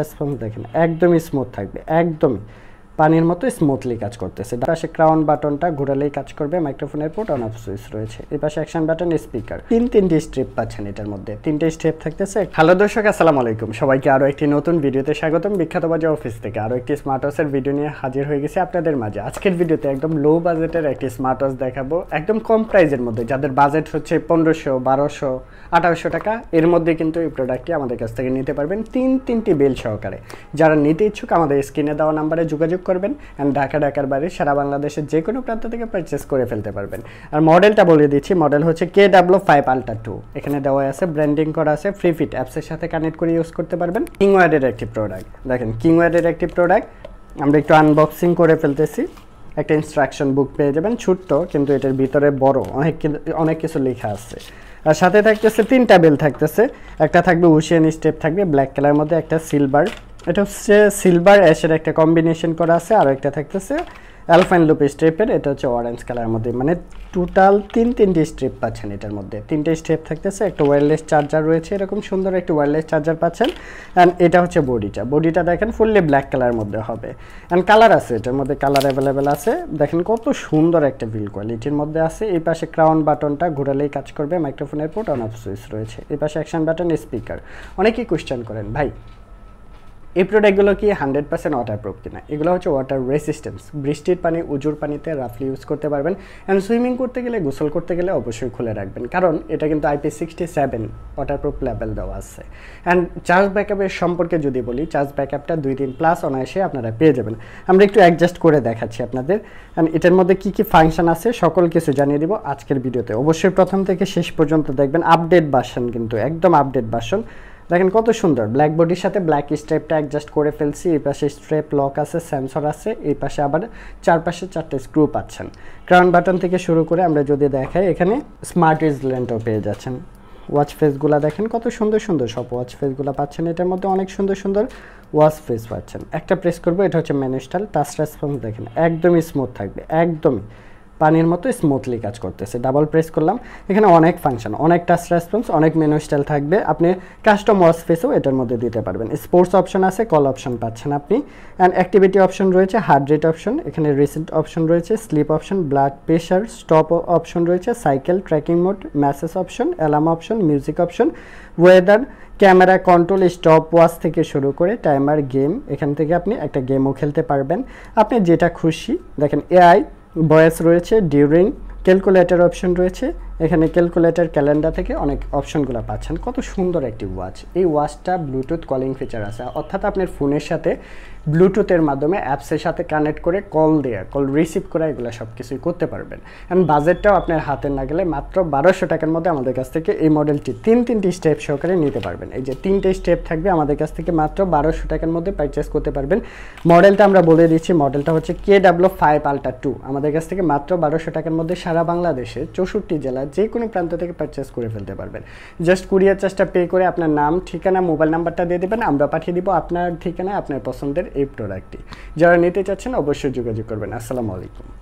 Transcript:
response দেখেন একদমই smooth থাকবে একদমই পানির মতো স্মুথলি কাজ করতেছে পাশে ক্রাউন বাটনটা ঘোরালেই কাজ করবে মাইক্রোফোনের পোর্ট অন অফ সুইচ রয়েছে এই পাশে অ্যাকশন বাটন স্পিকার তিন তিনটি স্ট্রিপ পাচ্ছেন এটার মধ্যে তিনটে স্টেপ থাকতেছে হ্যালো দর্শক আসসালামু আলাইকুম সবাইকে আরও একটি নতুন ভিডিওতে স্বাগতম বিখ্যাত বাজার অফিস থেকে আরও একটি স্মার্ট ওয়াচের ভিডিও নিয়ে হাজির হয়ে গেছি আপনাদের মাঝে আজকের ভিডিওতে একদম লো বাজেটের একটি স্মার্ট ওয়াচ দেখাবো একদম কম প্রাইজের মধ্যে যাদের বাজেট হচ্ছে পনেরোশো বারোশো আঠারোশো টাকা এর মধ্যে কিন্তু এই প্রোডাক্টটি আমাদের কাছ থেকে নিতে পারবেন তিন তিনটি বেল সহকারে যারা নিতে ইচ্ছুক আমাদের স্ক্রিনে দেওয়া নাম্বারে যোগাযোগ করবেন অ্যান্ড ঢাকা ঢাকার বাইরে সারা বাংলাদেশের যে কোনো প্রান্ত থেকে পারচেস করে ফেলতে পারবেন আর মডেলটা বলে দিচ্ছি মডেল হচ্ছে K W five ultra two এখানে দেওয়া আছে ব্র্যান্ডিং করা আছে ফ্রি ফিট অ্যাপসের সাথে কানেক্ট করে ইউজ করতে পারবেন কিংওয়ারের একটি প্রোডাক্ট দেখেন কিংওয়ারের একটি প্রোডাক্ট আমরা একটু আনবক্সিং করে ফেলতেছি একটা ইনস্ট্রাকশন বুক পেয়ে যাবেন ছোট্ট কিন্তু এটার ভিতরে বড় অনেক অনেক কিছু লেখা আছে আর সাথে থাকতেছে তিনটা বেল থাকতেছে একটা থাকবে ওশিয়ান স্টেপ থাকবে ব্ল্যাক কালার মধ্যে একটা সিলভার এটা হচ্ছে সিলভার অ্যাশের একটা কম্বিনেশন করা আছে আর একটা থাকতেছে অ্যালফাইন লুপ স্ট্রিপের এটা হচ্ছে অরেঞ্জ কালারের মধ্যে মানে টোটাল তিন তিনটি স্ট্রিপ পাচ্ছেন এটার মধ্যে তিনটে স্ট্রিপ থাকতেছে একটা ওয়্যারলেস চার্জার রয়েছে এরকম সুন্দর একটি ওয়্যারলেস চার্জার পাচ্ছেন অ্যান্ড এটা হচ্ছে বডিটা বডিটা দেখেন ফুললি ব্ল্যাক কালারের মধ্যে হবে অ্যান্ড কালার আছে এটার মধ্যে কালার অ্যাভেলেবেল আছে দেখেন কত সুন্দর একটা বিল কোয়ালিটির মধ্যে আছে এই পাশে ক্রাউন বাটনটা ঘোরালেই কাজ করবে মাইক্রোফোনের পোর্ট অন অফ সুইচ রয়েছে এই পাশে অ্যাকশন বাটন স্পিকার অনেকেই কোয়েশ্চেন করেন ভাই এই প্রোডাক্টগুলো কি হান্ড্রেড পার্সেন্ট ওয়াটার প্রুফ কিনা এগুলো হচ্ছে ওয়াটার রেসিস্টেন্স বৃষ্টির পানি উজুর পানিতে রাফলি ইউজ করতে পারবেন অ্যান্ড সুইমিং করতে গেলে গোসল করতে গেলে অবশ্যই খুলে রাখবেন কারণ এটা কিন্তু IP sixty seven waterproof level দেওয়া আছে অ্যান্ড চার্জ ব্যাকআপের সম্পর্কে যদি বলি চার্জ ব্যাকআপটা দুই দিন প্লাস অনায়াসে আপনারা পেয়ে যাবেন আমরা একটু অ্যাডজাস্ট করে দেখাচ্ছি আপনাদের অ্যান্ড এটার মধ্যে কী কী ফাংশন আছে সকল কিছু জানিয়ে দিব আজকের ভিডিওতে অবশ্যই প্রথম থেকে শেষ পর্যন্ত দেখবেন আপডেট ভার্সন কিন্তু একদম আপডেট ভার্সন দেখেন কত সুন্দর ব্ল্যাক বডির সাথে ব্ল্যাক স্ট্রেপটা অ্যাডজাস্ট করে ফেলছি এই পাশে স্ট্রেপ লক আছে সেন্সর আছে এই পাশে আবার চারপাশে চারটে স্ক্রু পাচ্ছেন ক্রাউন বাটন থেকে শুরু করে আমরা যদি দেখাই এখানে স্মার্ট রেজিলেন্টও পেয়ে যাচ্ছেন ওয়াচ ফেসগুলো দেখেন কত সুন্দর সুন্দর সব ওয়াচ ফেসগুলো পাচ্ছেন এটার মধ্যে অনেক সুন্দর সুন্দর ওয়াচ ফেস পাচ্ছেন একটা প্রেস করবো এটা হচ্ছে ম্যানুস্টাল টাচ রেসপন্স দেখেন একদমই স্মুথ থাকবে একদমই পানির মতো স্মুথলি কাজ করতেছে ডাবল প্রেস করলাম এখানে অনেক ফাংশন অনেক টাচ রেসপন্স অনেক মেনু স্টাইল থাকবে আপনি কাস্টম ওয়াশ ফেসও এটার মধ্যে দিতে পারবেন স্পোর্টস অপশন আছে কল অপশন পাচ্ছেন আপনি অ্যান্ড অ্যাক্টিভিটি অপশন রয়েছে হার্ট রেট অপশন এখানে রিসেন্ট অপশন রয়েছে sleep option blood pressure stop option রয়েছে cycle tracking mode message option alarm option music option weather camera control stopwatch থেকে শুরু করে টাইমার গেম এখান থেকে আপনি একটা গেমও খেলতে পারবেন আপনি যেটা খুশি দেখেন এআই বয়স রয়েছে ডিউরিং ক্যালকুলেটর অপশন রয়েছে এখানে ক্যালকুলেটার ক্যালেন্ডার থেকে অনেক অপশনগুলো পাচ্ছেন কত সুন্দর একটি ওয়াচ এই ওয়াচটা ব্লুটুথ কলিং ফিচার আছে অর্থাৎ আপনার ফোনের সাথে ব্লুটুথের মাধ্যমে অ্যাপসের সাথে কানেক্ট করে কল দেওয়া কল রিসিভ করা এগুলো সব কিছুই করতে পারবেন অ্যান্ড বাজেটটাও আপনার হাতে না গেলে মাত্র বারোশো টাকার মধ্যে আমাদের কাছ থেকে এই মডেলটি তিন তিনটি স্টেপ সহকারে নিতে পারবেন এই যে তিনটে স্টেপ থাকবে আমাদের কাছ থেকে মাত্র বারোশো টাকার মধ্যে পারচেস করতে পারবেন মডেলটা আমরা বলে দিচ্ছি মডেলটা হচ্ছে K W five ultra two আমাদের কাছ থেকে মাত্র বারোশো টাকার মধ্যে সারা বাংলাদেশে চৌষট্টি জেলায় যে কোনো প্রান্ত থেকে পারচেস করে ফেলতে পারবেন জাস্ট কুরিয়ার চার্জটা পে করে আপনার নাম ঠিকানা মোবাইল নাম্বারটা দিয়ে দেবেন আমরা পাঠিয়ে দিব আপনার ঠিকানায় আপনার পছন্দের এই প্রোডাক্টটি যারা নিতে চাচ্ছেন অবশ্যই যোগাযোগ করবেন আসসালামু আলাইকুম